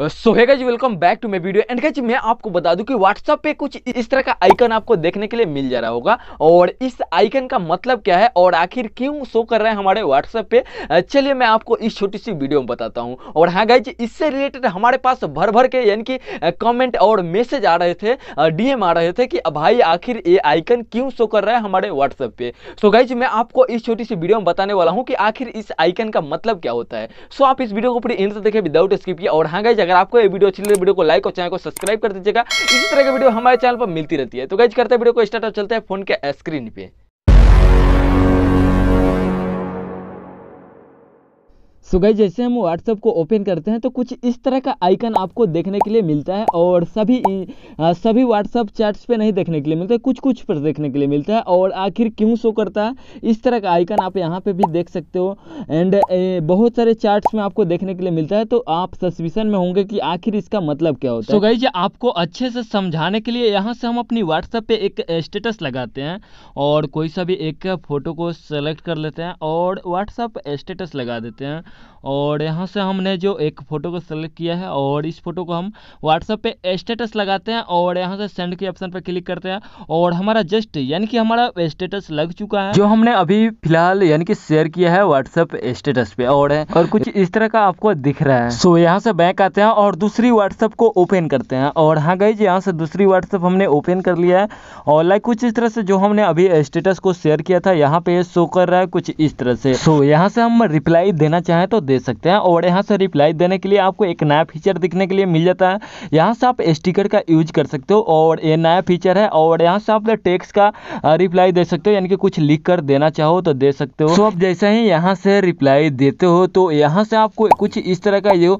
सो है जी welcome back to my video and guys मैं आपको बता दूं कि व्हाट्सअप पे कुछ इस तरह का आइकन आपको देखने के लिए मिल जा रहा होगा और इस आइकन का मतलब क्या है और आखिर क्यों शो कर रहा है हमारे व्हाट्सअप पे uh, चलिए मैं आपको इस छोटी सी वीडियो में बताता हूँ और हाँ गाइज इससे रिलेटेड हमारे पास भर भर के यानी कि कमेंट uh, और मैसेज आ रहे थे डीएम uh, आ रहे थे कि भाई आखिर ये आइकन क्यों शो कर रहा है हमारे व्हाट्सअप पे सो so गाइज मैं आपको इस छोटी सी वीडियो में बताने वाला हूँ कि आखिर इस आइकन का मतलब क्या होता है सो so आप इस वीडियो को पूरी एंड देखे देखें विदाउट स्किप किया और हाँ गाइज अगर आपको ये वीडियो अच्छी लगे तो वीडियो को लाइक और चैनल को सब्सक्राइब कर दीजिएगा इसी तरह की वीडियो हमारे चैनल पर मिलती रहती है तो गाइज करते हैं वीडियो को स्टार्ट चलते हैं फोन के स्क्रीन पे सो गई जैसे हम व्हाट्सअप को ओपन करते हैं तो कुछ इस तरह का आइकन आपको देखने के लिए मिलता है और सभी आ, सभी व्हाट्सअप चैट्स पे नहीं देखने के लिए मिलता है कुछ कुछ पर देखने के लिए मिलता है और आखिर क्यों शो करता है इस तरह का आइकन आप यहाँ पे भी देख सकते हो एंड बहुत सारे चैट्स में आपको देखने के लिए मिलता है तो आप सस्पिशन में होंगे कि आखिर इसका मतलब क्या होता है सो गई आपको अच्छे से समझाने के लिए यहाँ से हम अपनी व्हाट्सअप पर एक स्टेटस लगाते हैं और कोई सा भी एक फ़ोटो को सेलेक्ट कर लेते हैं और व्हाट्सअप स्टेटस लगा देते हैं और यहाँ से हमने जो एक फ़ोटो को सेलेक्ट किया है और इस फोटो को हम व्हाट्सअप पे स्टेटस लगाते हैं और यहाँ से सेंड के ऑप्शन पर क्लिक करते हैं और हमारा जस्ट यानी कि हमारा स्टेटस लग चुका है जो हमने अभी फिलहाल यानी कि शेयर किया है व्हाट्सअप स्टेटस पे और है और कुछ इस तरह का आपको दिख रहा है सो यहाँ से बैक आते हैं और दूसरी व्हाट्सअप को ओपन करते हैं और हाँ गई जी यहाँ से दूसरी व्हाट्सअप हमने ओपन कर लिया है और लाइक कुछ इस तरह से जो हमने अभी स्टेटस को शेयर किया था यहाँ पे शो कर रहा है कुछ इस तरह से सो यहाँ से हम रिप्लाई देना चाहें है तो दे सकते हैं और यहाँ से रिप्लाई देने के लिए आपको एक नया फीचर दिखने के लिए मिल जाता है यहाँ से आप स्टिकर का यूज कर सकते हो और ये नया फीचर है और यहाँ से आप टेक्स्ट का रिप्लाई दे सकते हो यानी कि कुछ लिख कर देना चाहो तो दे सकते हो तो आप जैसे ही यहाँ से रिप्लाई देते हो तो यहाँ से आपको कुछ इस तरह का ये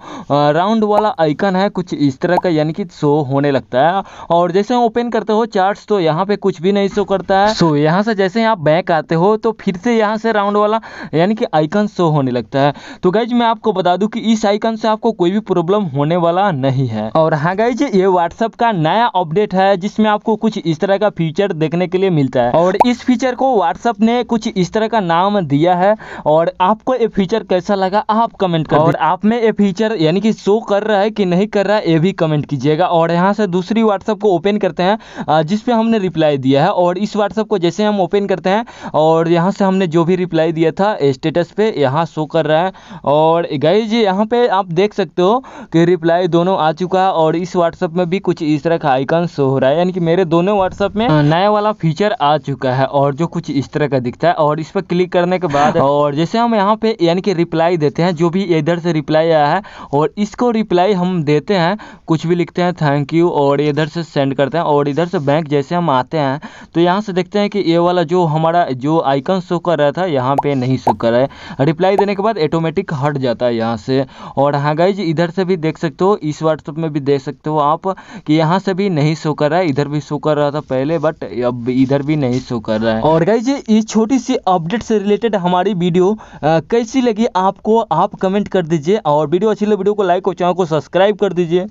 राउंड वाला आइकन है कुछ इस तरह का यानी कि शो होने लगता है और जैसे ओपन करते हो चार्ट तो यहाँ पे कुछ भी नहीं शो करता है सो यहाँ से जैसे आप बैक आते हो तो फिर से यहाँ से राउंड वाला यानी कि आइकन शो होने लगता है तो गाइज मैं आपको बता दूं कि इस आइकन से आपको कोई भी प्रॉब्लम होने वाला नहीं है और हाँ गाइज ये व्हाट्सअप का नया अपडेट है जिसमें आपको कुछ इस तरह का फीचर देखने के लिए मिलता है और इस फीचर को व्हाट्सअप ने कुछ इस तरह का नाम दिया है और आपको ये फीचर कैसा लगा आप कमेंट कर और आप में ये फीचर यानी कि शो कर रहा है कि नहीं कर रहा है ये भी कमेंट कीजिएगा और यहाँ से दूसरी व्हाट्सअप को ओपन करते हैं जिसपे हमने रिप्लाई दिया है और इस व्हाट्सअप को जैसे हम ओपन करते हैं और यहाँ से हमने जो भी रिप्लाई दिया था स्टेटस पे यहाँ शो कर रहा है और गाइज यहाँ पे आप देख सकते हो कि रिप्लाई दोनों आ चुका है और इस व्हाट्सअप में भी कुछ इस तरह का आइकन शो हो रहा है यानी कि मेरे दोनों व्हाट्सअप में हाँ। नया वाला फीचर आ चुका है और जो कुछ इस तरह का दिखता है और इस पर क्लिक करने के बाद हाँ। और जैसे हम यहाँ पे यानी कि रिप्लाई देते हैं जो भी इधर से रिप्लाई आया है और इसको रिप्लाई हम देते हैं कुछ भी लिखते हैं थैंक यू और इधर से सेंड करते हैं और इधर से बैंक जैसे हम आते हैं तो यहाँ से देखते हैं कि ये वाला जो हमारा जो आइकन शो कर रहा था यहाँ पे नहीं शो कर रहा है रिप्लाई देने के बाद ऑटोमेटिक ऑटोमेटिक हट जाता है यहाँ से और हाँ गाइज इधर से भी देख सकते हो इस व्हाट्सअप में भी देख सकते हो आप कि यहाँ से भी नहीं शो कर रहा है इधर भी शो कर रहा था पहले बट अब इधर भी नहीं शो कर रहा है और गाइज इस छोटी सी अपडेट से रिलेटेड हमारी वीडियो कैसी लगी आपको आप कमेंट कर दीजिए और वीडियो अच्छी लगे वीडियो को लाइक और चैनल को सब्सक्राइब कर दीजिए